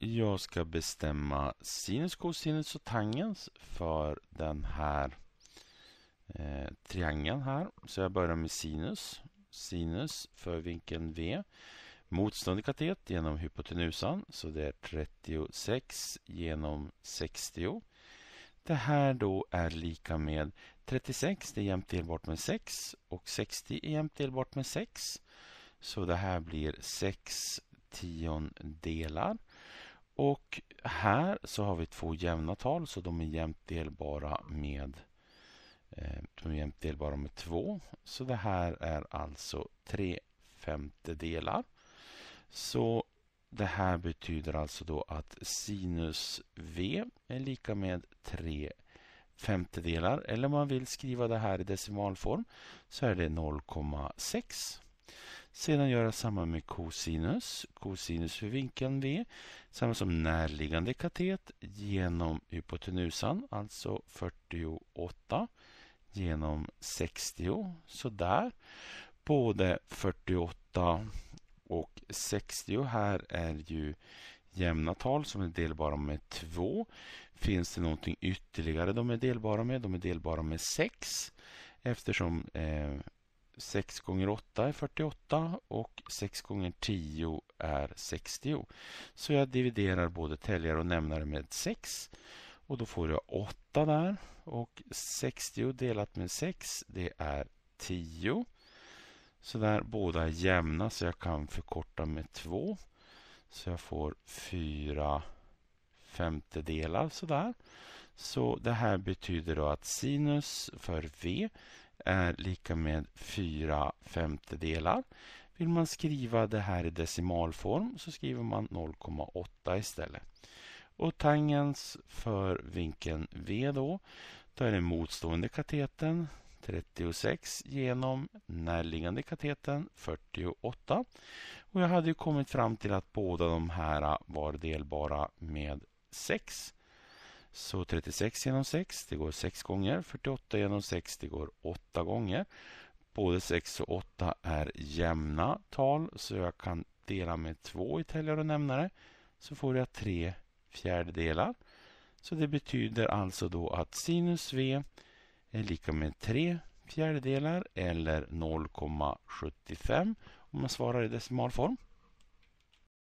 jag ska bestämma sinus, cosinus och tangens för den här eh, triangeln här. Så jag börjar med sinus. Sinus för vinkeln V. Motståndig katet genom hypotenusan. Så det är 36 genom 60. Det här då är lika med 36, det är jämnt delbart med 6 och 60 är jämnt delbart med 6. Så det här blir 6 tiondelar. Och här så har vi två jämna tal så de är jämnt delbara med eh, de är jämnt delbara med 2. Så det här är alltså 3 femtedelar. Så det här betyder alltså då att sinus v är lika med 3 femtedelar. Eller om man vill skriva det här i decimalform så är det 0,6. Sedan göra samma med kosinus. Kosinus för vinkeln V. Samma som närliggande katet genom hypotenusan, alltså 48 genom 60. Sådär. Både 48 och 60 här är ju jämna tal som är delbara med 2. Finns det någonting ytterligare de är delbara med? De är delbara med 6 eftersom eh, 6 gånger 8 är 48 och 6 gånger 10 är 60. Så jag dividerar både täljare och nämnare med 6 och då får jag 8 där och 60 delat med 6 det är 10. Så där båda är jämna så jag kan förkorta med 2. Så jag får 4 femtedelar sådär. Så det här betyder då att sinus för V är lika med 4 femtedelar. Vill man skriva det här i decimalform så skriver man 0,8 istället. Och tangens för vinkeln V då, då är den motstående kateten 36 genom närliggande kateten 48. Och jag hade kommit fram till att båda de här var delbara med 6. Så 36 genom 6, det går 6 gånger. 48 genom 6, det går 8 gånger. Både 6 och 8 är jämna tal, så jag kan dela med 2 i täljare och nämnare. Så får jag 3 fjärdedelar. Så det betyder alltså då att sinus v är lika med 3 fjärdedelar eller 0,75 om man svarar i decimalform.